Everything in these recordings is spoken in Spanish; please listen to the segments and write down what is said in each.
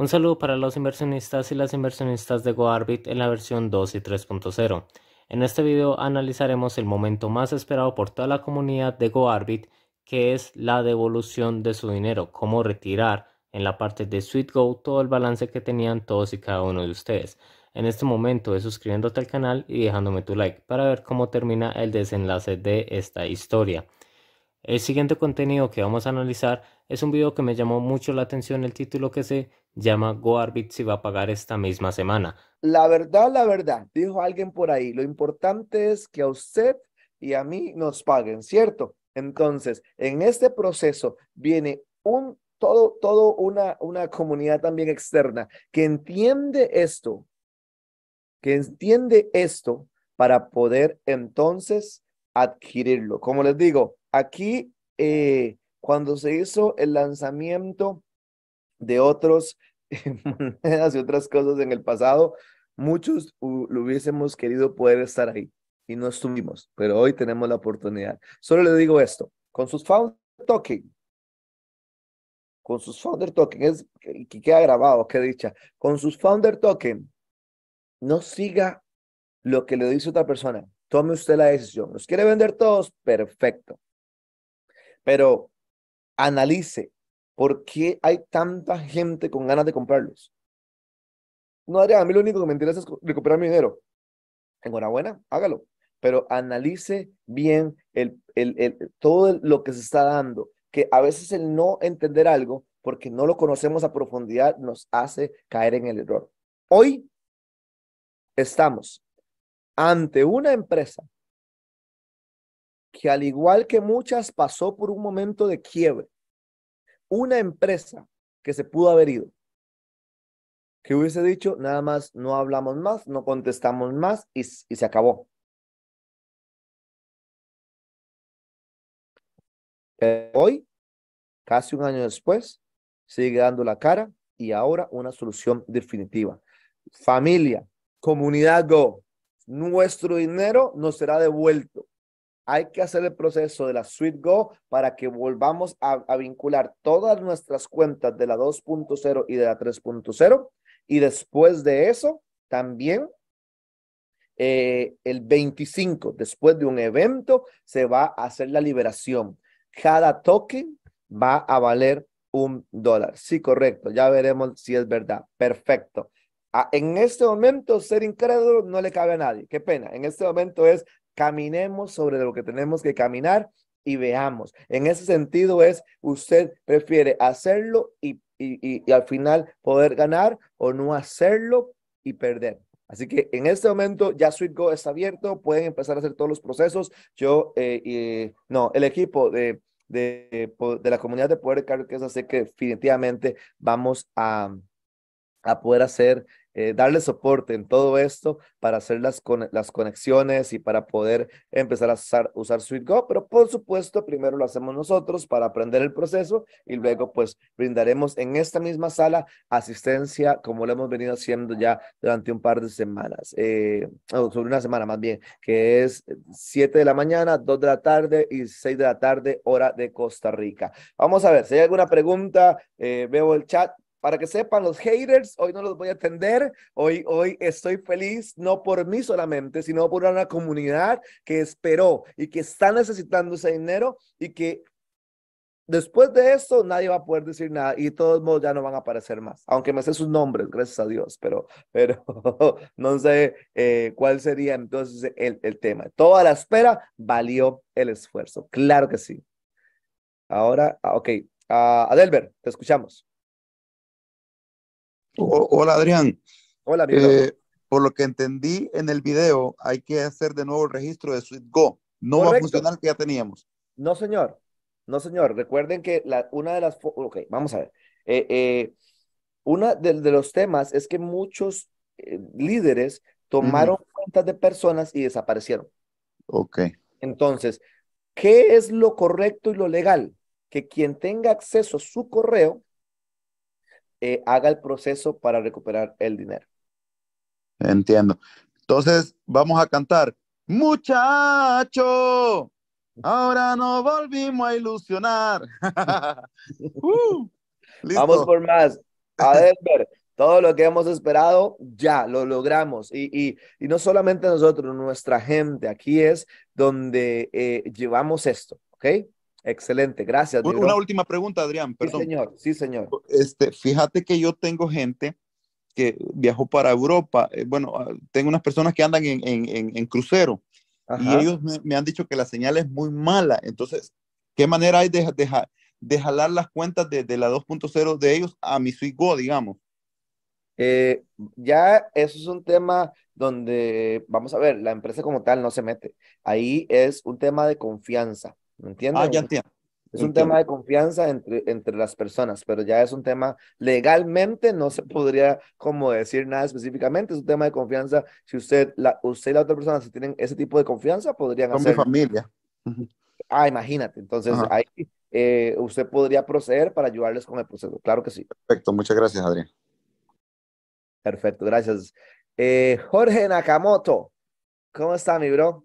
Un saludo para los inversionistas y las inversionistas de GoArbit en la versión 2 y 3.0. En este video analizaremos el momento más esperado por toda la comunidad de GoArbit, que es la devolución de su dinero, cómo retirar en la parte de SweetGo todo el balance que tenían todos y cada uno de ustedes. En este momento es suscribiéndote al canal y dejándome tu like para ver cómo termina el desenlace de esta historia. El siguiente contenido que vamos a analizar es un video que me llamó mucho la atención el título que se llama Arbit si va a pagar esta misma semana. La verdad, la verdad, dijo alguien por ahí, lo importante es que a usted y a mí nos paguen, ¿cierto? Entonces, en este proceso viene un todo, todo una, una comunidad también externa que entiende esto, que entiende esto para poder entonces adquirirlo. Como les digo, aquí eh, cuando se hizo el lanzamiento de otras monedas y otras cosas en el pasado, muchos lo hubiésemos querido poder estar ahí y no estuvimos, pero hoy tenemos la oportunidad. Solo le digo esto, con sus founder token, con sus founder token, es que queda grabado, qué dicha, con sus founder token, no siga lo que le dice otra persona, tome usted la decisión. ¿Los quiere vender todos? Perfecto. Pero analice por qué hay tanta gente con ganas de comprarlos. No, Adrián, a mí lo único que me interesa es recuperar mi dinero. Enhorabuena, hágalo. Pero analice bien el, el, todo lo que se está dando, que a veces el no entender algo, porque no lo conocemos a profundidad, nos hace caer en el error. Hoy estamos ante una empresa que al igual que muchas pasó por un momento de quiebre. Una empresa que se pudo haber ido, que hubiese dicho, nada más, no hablamos más, no contestamos más y, se acabó. hoy, casi un año después, sigue dando la cara y ahora una solución definitiva. Familia, comunidad Go, nuestro dinero nos será devuelto hay que hacer el proceso de la Suite Go para que volvamos a, vincular todas nuestras cuentas de la 2.0 y de la 3.0. Y después de eso, también eh, el 25, después de un evento, se va a hacer la liberación. Cada token va a valer un dólar. Sí, correcto. Ya veremos si es verdad. Perfecto. Ah, en este momento, ser incrédulo no le cabe a nadie. Qué pena. En este momento es Caminemos sobre lo que tenemos que caminar y veamos. En ese sentido es, usted prefiere hacerlo y, y, y, al final poder ganar o no hacerlo y perder. Así que en este momento ya go está abierto, pueden empezar a hacer todos los procesos. Yo, eh, no, el equipo de, de, de, la comunidad de Poder Carlos que es así que definitivamente vamos a, a poder hacer eh, darle soporte en todo esto para hacer las, conexiones y para poder empezar a usar, usar Go, pero por supuesto primero lo hacemos nosotros para aprender el proceso y luego pues brindaremos en esta misma sala asistencia como lo hemos venido haciendo ya durante un par de semanas, eh, sobre una semana más bien, que es 7 de la mañana, 2 de la tarde y 6 de la tarde hora de Costa Rica. Vamos a ver si hay alguna pregunta, eh, veo el chat, para que sepan, los haters, hoy no los voy a atender. Hoy, hoy estoy feliz, no por mí solamente, sino por una comunidad que esperó y que está necesitando ese dinero y que después de eso nadie va a poder decir nada y de todos modos ya no van a aparecer más, aunque me sé sus nombres, gracias a Dios, pero, pero no sé eh, cuál sería entonces el, el, tema. Toda la espera valió el esfuerzo, claro que sí. Ahora, ah, ok, a ah, Adelbert, te escuchamos hola Adrián. Hola, eh, por lo que entendí en el video, hay que hacer de nuevo el registro de Go. No va a funcionar el que ya teníamos. No, señor. No, señor. Recuerden que una de las... Ok, vamos a ver. Eh, eh, uno de, los temas es que muchos líderes tomaron cuentas de personas y desaparecieron. Ok. Entonces, ¿qué es lo correcto y lo legal? Que quien tenga acceso a su correo eh, haga el proceso para recuperar el dinero. Entiendo. Entonces, vamos a cantar. Muchacho, ahora nos volvimos a ilusionar. Uh, vamos por más. a ver todo lo que hemos esperado, ya lo logramos. Y, y, no solamente nosotros, nuestra gente, aquí es donde eh, llevamos esto, ¿ok? Excelente, gracias. Una última pregunta, Adrián, Sí, señor, sí, señor. Este, fíjate que yo tengo gente que viajó para Europa. Eh, bueno, ah, tengo unas personas que andan en, en, en, crucero y ellos me, han dicho que la señal es muy mala. Entonces, ¿qué manera hay de, de, de jalar las cuentas de, de la 2.0 de ellos a mi Go, digamos? Eh, ya eso es un tema donde, vamos a ver, la empresa como tal no se mete. Ahí es un tema de confianza. ¿Me entiendes? Ah, ya entiendo. Es un tema de confianza entre, entre las personas, pero ya es un tema legalmente, no se podría como decir nada específicamente, es un tema de confianza. Si usted, la, usted y la otra persona, si tienen ese tipo de confianza, podrían Con hacer... mi familia. Ah, imagínate, entonces ahí eh, usted podría proceder para ayudarles con el proceso, claro que sí. Perfecto, muchas gracias, Adrián. Perfecto, gracias. Eh, Jorge Nakamoto, ¿cómo está mi bro?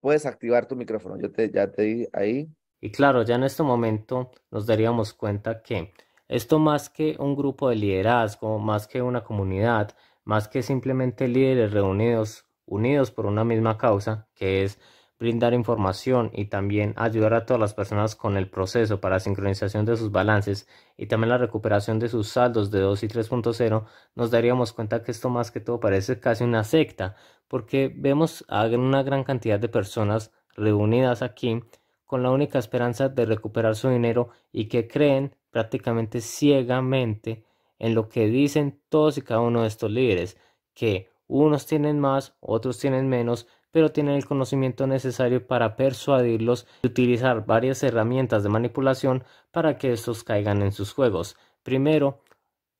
puedes activar tu micrófono. Yo te, ya te di ahí. Y claro, ya en este momento nos daríamos cuenta que esto más que un grupo de liderazgo, más que una comunidad, más que simplemente líderes reunidos, unidos por una misma causa, que es brindar información y también ayudar a todas las personas con el proceso para sincronización de sus balances y también la recuperación de sus saldos de 2 y 3.0, nos daríamos cuenta que esto más que todo parece casi una secta, porque vemos a una gran cantidad de personas reunidas aquí con la única esperanza de recuperar su dinero y que creen prácticamente ciegamente en lo que dicen todos y cada uno de estos líderes, que unos tienen más, otros tienen menos, pero tienen el conocimiento necesario para persuadirlos y utilizar varias herramientas de manipulación para que estos caigan en sus juegos. Primero,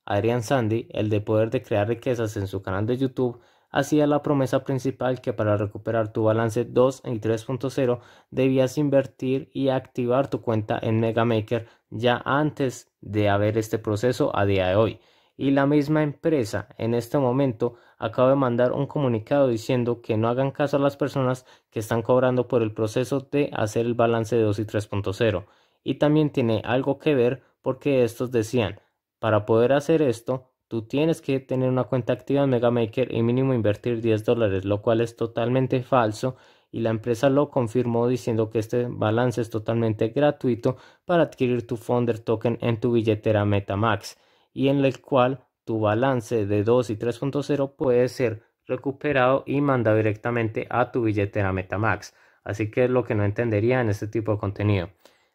Adrian Sandy, el de poder de crear riquezas en su canal de YouTube, hacía la promesa principal que para recuperar tu balance 2 y 3.0 debías invertir y activar tu cuenta en Megamaker ya antes de haber este proceso a día de hoy. Y la misma empresa en este momento acabo de mandar un comunicado diciendo que no hagan caso a las personas que están cobrando por el proceso de hacer el balance de 2 y 3.0. Y también tiene algo que ver porque estos decían, para poder hacer esto, tú tienes que tener una cuenta activa en Megamaker y mínimo invertir 10 dólares, lo cual es totalmente falso y la empresa lo confirmó diciendo que este balance es totalmente gratuito para adquirir tu Founder Token en tu billetera Metamax y en el cual tu balance de 2 y 3.0 puede ser recuperado y mandado directamente a tu billetera Metamax. Así que es lo que no entendería en este tipo de contenido.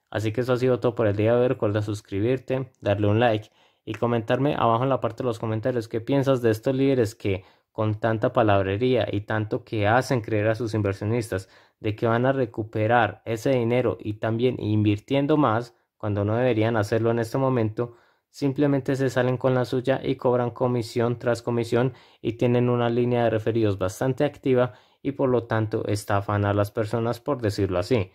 Así que eso ha sido todo por el día de hoy. Recuerda suscribirte, darle un like y comentarme abajo en la parte de los comentarios qué piensas de estos líderes que con tanta palabrería y tanto que hacen creer a sus inversionistas de que van a recuperar ese dinero y también invirtiendo más cuando no deberían hacerlo en este momento simplemente se salen con la suya y cobran comisión tras comisión y tienen una línea de referidos bastante activa y por lo tanto estafan a las personas por decirlo así.